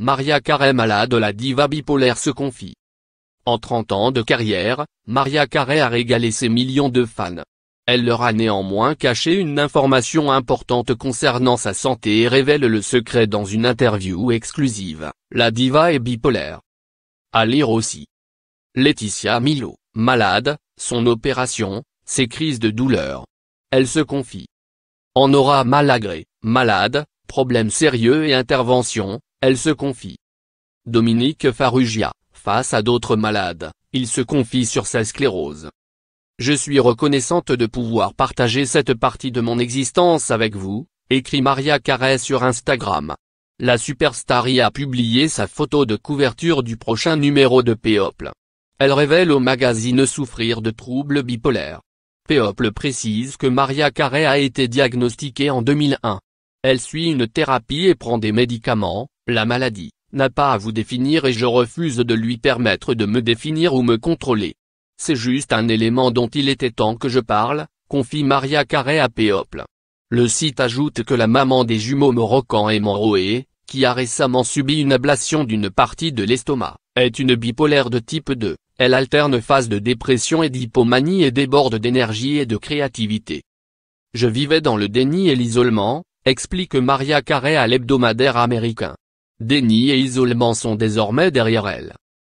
Maria Carré malade la diva bipolaire se confie. En 30 ans de carrière, Maria Carey a régalé ses millions de fans. Elle leur a néanmoins caché une information importante concernant sa santé et révèle le secret dans une interview exclusive, la diva est bipolaire. À lire aussi. Laetitia Milo, malade, son opération, ses crises de douleur. Elle se confie. En aura malagré, malade, problème sérieux et intervention, elle se confie. Dominique Farugia, face à d'autres malades, il se confie sur sa sclérose. Je suis reconnaissante de pouvoir partager cette partie de mon existence avec vous, écrit Maria Carré sur Instagram. La superstar y a publié sa photo de couverture du prochain numéro de Péople. Elle révèle au magazine souffrir de troubles bipolaires. Péople précise que Maria Carré a été diagnostiquée en 2001. Elle suit une thérapie et prend des médicaments, la maladie, n'a pas à vous définir et je refuse de lui permettre de me définir ou me contrôler. C'est juste un élément dont il était temps que je parle, confie Maria Carré à Péople. Le site ajoute que la maman des jumeaux Moroccans et Monroé, qui a récemment subi une ablation d'une partie de l'estomac, est une bipolaire de type 2. Elle alterne phases de dépression et d'hypomanie et déborde d'énergie et de créativité. Je vivais dans le déni et l'isolement, explique Maria Carré à l'hebdomadaire américain. Déni et isolement sont désormais derrière elle.